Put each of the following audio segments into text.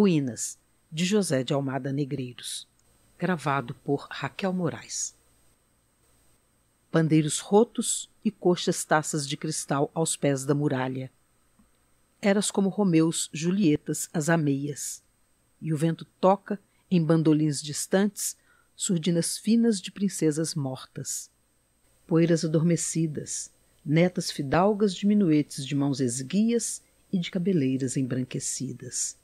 Ruínas, de José de Almada Negreiros. Gravado por Raquel Moraes. Pandeiros rotos e coxas taças de cristal aos pés da muralha. Eras como Romeus, Julietas, as ameias. E o vento toca, em bandolins distantes, surdinas finas de princesas mortas. Poeiras adormecidas, netas fidalgas de minuetes de mãos esguias e de cabeleiras embranquecidas.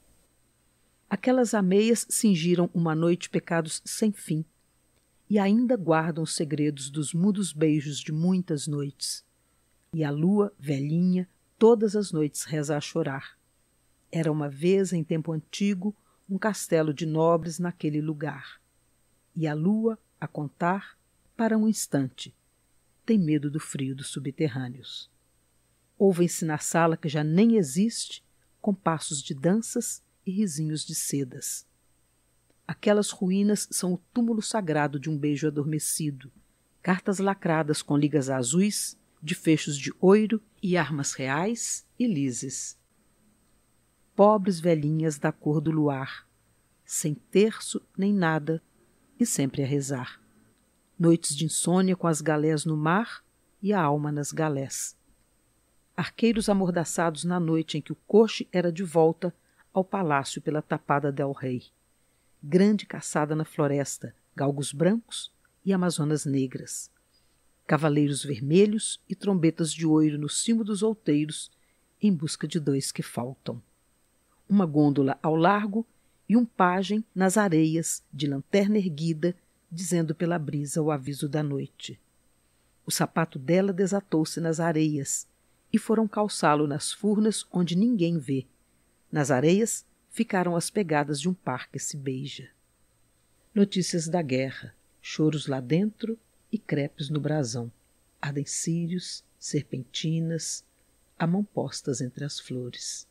Aquelas ameias cingiram uma noite pecados sem fim e ainda guardam os segredos dos mudos beijos de muitas noites. E a lua, velhinha, todas as noites reza a chorar. Era uma vez, em tempo antigo, um castelo de nobres naquele lugar. E a lua, a contar, para um instante, tem medo do frio dos subterrâneos. Ouvem-se na sala que já nem existe, compassos de danças e risinhos de sedas. Aquelas ruínas são o túmulo sagrado de um beijo adormecido, cartas lacradas com ligas azuis, de fechos de oiro e armas reais e lises. Pobres velhinhas da cor do luar, sem terço nem nada, e sempre a rezar. Noites de insônia com as galés no mar e a alma nas galés. Arqueiros amordaçados na noite em que o coche era de volta ao palácio pela Tapada del Rei. Grande caçada na floresta, galgos brancos e amazonas negras. Cavaleiros vermelhos e trombetas de ouro no cimo dos outeiros, em busca de dois que faltam. Uma gôndola ao largo e um pajem nas areias, de lanterna erguida, dizendo pela brisa o aviso da noite. O sapato dela desatou-se nas areias e foram calçá-lo nas furnas onde ninguém vê nas areias ficaram as pegadas de um par que se beija. Notícias da guerra, choros lá dentro e crepes no brasão. Ardem círios, serpentinas, a mão postas entre as flores.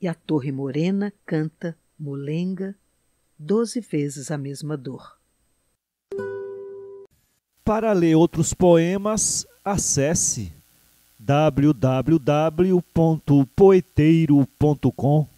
E a torre morena canta, molenga, doze vezes a mesma dor. Para ler outros poemas, acesse www.poeteiro.com